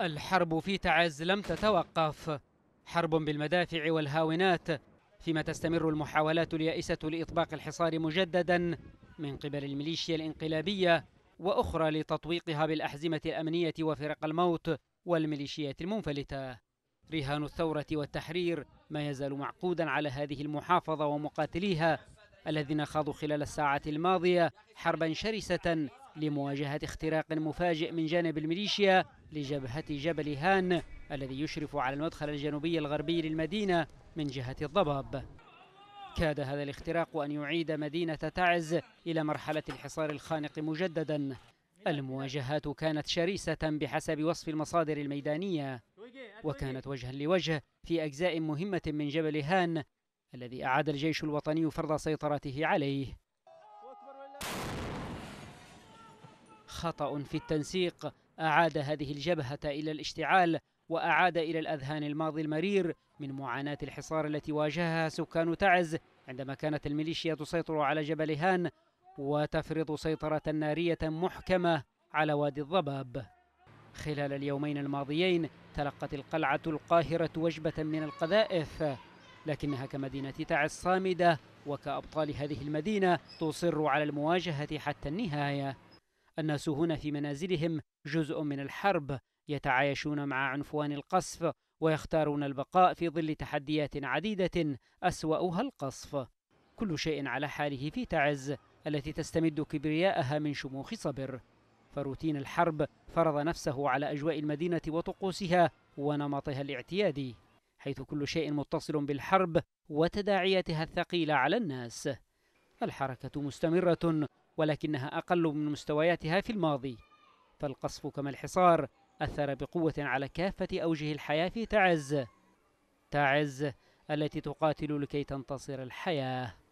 الحرب في تعز لم تتوقف حرب بالمدافع والهاونات فيما تستمر المحاولات اليائسة لإطباق الحصار مجددا من قبل الميليشيا الانقلابية وأخرى لتطويقها بالأحزمة الأمنية وفرق الموت والميليشيات المنفلتة رهان الثورة والتحرير ما يزال معقودا على هذه المحافظة ومقاتليها الذين خاضوا خلال الساعة الماضية حربا شرسة لمواجهة اختراق مفاجئ من جانب الميليشيا لجبهة جبل هان الذي يشرف على المدخل الجنوبي الغربي للمدينة من جهة الضباب كاد هذا الاختراق أن يعيد مدينة تعز إلى مرحلة الحصار الخانق مجددا المواجهات كانت شرسة بحسب وصف المصادر الميدانية وكانت وجها لوجه في أجزاء مهمة من جبل هان الذي أعاد الجيش الوطني فرض سيطرته عليه خطأ في التنسيق أعاد هذه الجبهة إلى الاشتعال وأعاد إلى الأذهان الماضي المرير من معاناة الحصار التي واجهها سكان تعز عندما كانت الميليشيا تسيطر على جبل هان وتفرض سيطرة نارية محكمة على وادي الضباب خلال اليومين الماضيين تلقت القلعة القاهرة وجبة من القذائف لكنها كمدينة تعز صامدة وكأبطال هذه المدينة تصر على المواجهة حتى النهاية الناس هنا في منازلهم جزء من الحرب يتعايشون مع عنفوان القصف ويختارون البقاء في ظل تحديات عديدة أسوأها القصف كل شيء على حاله في تعز التي تستمد كبرياءها من شموخ صبر فروتين الحرب فرض نفسه على أجواء المدينة وطقوسها ونمطها الاعتيادي حيث كل شيء متصل بالحرب وتداعياتها الثقيلة على الناس الحركة مستمرة ولكنها أقل من مستوياتها في الماضي فالقصف كما الحصار أثر بقوة على كافة أوجه الحياة في تعز تعز التي تقاتل لكي تنتصر الحياه